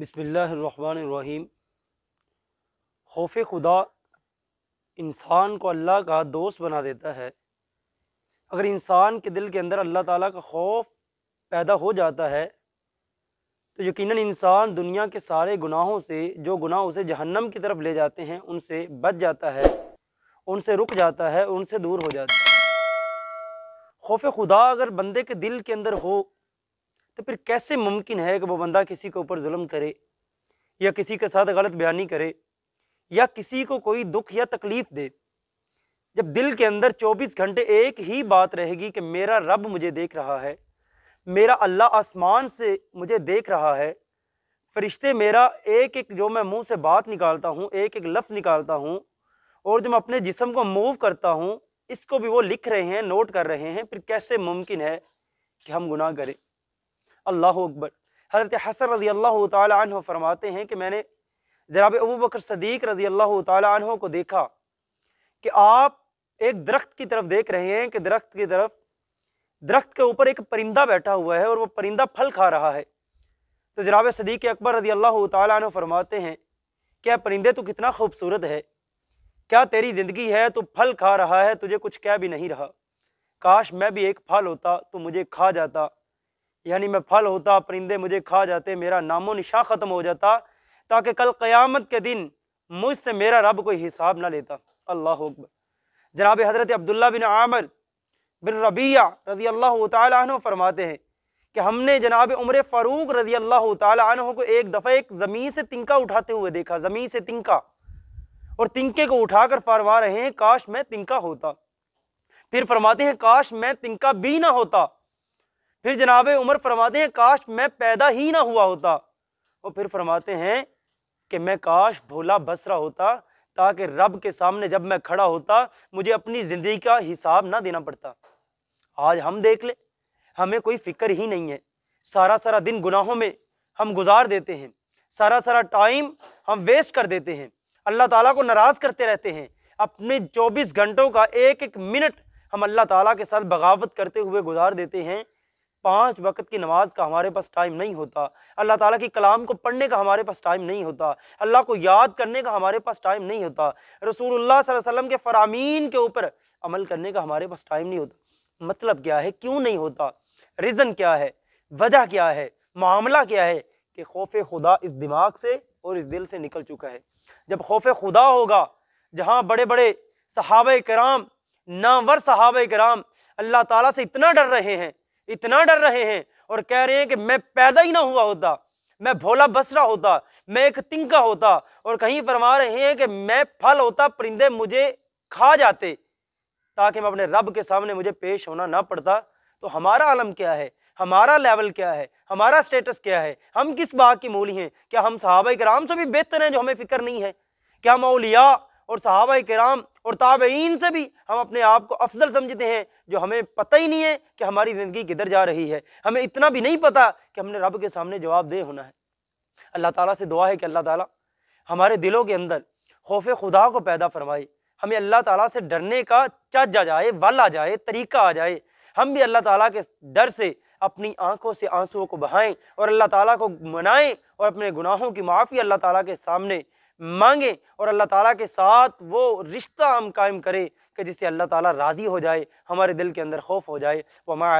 बसमीम खौफ खुदा इंसान को अल्लाह का दोस्त बना देता है अगर इंसान के दिल के अंदर अल्लाह ताला का खौफ पैदा हो जाता है तो यकीनन इंसान दुनिया के सारे गुनाहों से जो गुनाह उसे जहन्नम की तरफ ले जाते हैं उनसे बच जाता है उनसे रुक जाता है उनसे दूर हो जाता है खौफ खुदा अगर बंदे के दिल के अंदर हो तो फिर कैसे मुमकिन है कि वो बंदा किसी के ऊपर जुल्म करे या किसी के साथ गलत बयानी करे या किसी को कोई दुख या तकलीफ़ दे जब दिल के अंदर 24 घंटे एक ही बात रहेगी कि मेरा रब मुझे देख रहा है मेरा अल्लाह आसमान से मुझे देख रहा है फरिश्ते मेरा एक एक जो मैं मुंह से बात निकालता हूँ एक एक लफ्ज़ निकालता हूँ और जो मैं अपने जिसम को मूव करता हूँ इसको भी वो लिख रहे हैं नोट कर रहे हैं फिर कैसे मुमकिन है कि हम गुनाह करें अल्लाह अकबर हज़रत हसन रजी अल्लाह तह फरमाते हैं कि मैंने जनाब अबू बकर सदीक रजी अल्लाह तह को देखा कि आप एक दरख्त की तरफ देख रहे हैं कि दरख्त की तरफ दरख्त के ऊपर एक परिंदा बैठा हुआ है और वह परिंदा फल खा रहा है तो जनाब सदीक अकबर रजी अल्लाह तह फरमाते हैं क्या परिंदे तो कितना खूबसूरत है क्या तेरी ज़िंदगी है तो फल खा रहा है तुझे कुछ कह भी नहीं रहा काश मैं भी एक फल होता तो मुझे खा जाता यानी मैं फल होता परिंदे मुझे खा जाते मेरा नामो निशा ख़त्म हो जाता ताकि कल क़यामत के दिन मुझसे मेरा रब कोई हिसाब ना लेता अल्लाह अकबर जनाब हज़रत अब्दुल्ला बिन आमर बिन रबिया रजी अल्लाह तु फरमाते हैं कि हमने जनाब उम्र फ़ारूक रजी अल्लाह तु को एक दफ़ा एक ज़मीन से तिनका उठाते हुए देखा ज़मीन से तिनका और तिनके को उठाकर फरमा रहे हैं काश मैं तिनका होता फिर फरमाते हैं काश मैं तिनका भी ना होता फिर जनाब उमर फरमाते हैं काश मैं पैदा ही ना हुआ होता और फिर फरमाते हैं कि मैं काश भोला बसरा होता ताकि रब के सामने जब मैं खड़ा होता मुझे अपनी ज़िंदगी का हिसाब ना देना पड़ता आज हम देख ले हमें कोई फिक्र ही नहीं है सारा सारा दिन गुनाहों में हम गुजार देते हैं सारा सारा टाइम हम वेस्ट कर देते हैं अल्लाह ताला को नाराज़ करते रहते हैं अपने 24 घंटों का एक एक मिनट हम अल्लाह ताला के साथ बगावत करते हुए गुजार देते हैं पाँच वक्त की नमाज का हमारे पास टाइम नहीं होता अल्लाह ताला की कलाम को पढ़ने का हमारे पास टाइम नहीं होता अल्लाह को याद करने का हमारे पास टाइम नहीं होता रसूलुल्लाह सल्लल्लाहु अलैहि वसल्लम के फरामीन के ऊपर अमल करने का हमारे पास टाइम नहीं होता मतलब क्या है क्यों नहीं होता रीज़न क्या है वजह क्या है मामला क्या है कि खौफ खुदा इस दिमाग से और इस दिल से निकल चुका है जब खौफ खुदा होगा जहाँ बड़े बड़े सहाब कराम नामवर सहाब कराम अल्लाह ताला से इतना डर रहे हैं इतना डर रहे हैं और कह रहे हैं कि मैं पैदा ही ना हुआ होता मैं भोला बसरा होता मैं एक तिंका होता और कहीं फरमा रहे हैं कि मैं फल होता परिंदे मुझे खा जाते ताकि मैं अपने रब के सामने मुझे पेश होना ना पड़ता तो हमारा आलम क्या है हमारा लेवल क्या है हमारा स्टेटस क्या है हम किस बाग की मूली हैं क्या हम सहाबा कराम से भी बेहतर हैं जो हमें फिक्र नहीं है क्या मौलिया और सहाबा कराम और ताबेन से भी हम अपने आप को अफजल समझते हैं जो हमें पता ही नहीं है कि हमारी ज़िंदगी किधर जा रही है हमें इतना भी नहीं पता कि हमने रब के सामने जवाब दे होना है अल्लाह ताला से दुआ है कि अल्लाह ताला हमारे दिलों के अंदर खौफ खुदा को पैदा फरमाए हमें अल्लाह ताला से डरने का चज आ जाए वल आ जाए तरीका आ जाए हम भी अल्लाह ताला के डर से अपनी आंखों से आंसुओं को बहाएं और अल्लाह ताला को मनाएं और अपने गुनाहों की माफ़ी अल्लाह ताला के सामने मांगे और अल्लाह ताला के साथ वो रिश्ता हम कायम करें कि जिससे अल्लाह ताला राज़ी हो जाए हमारे दिल के अंदर खौफ हो जाए वमा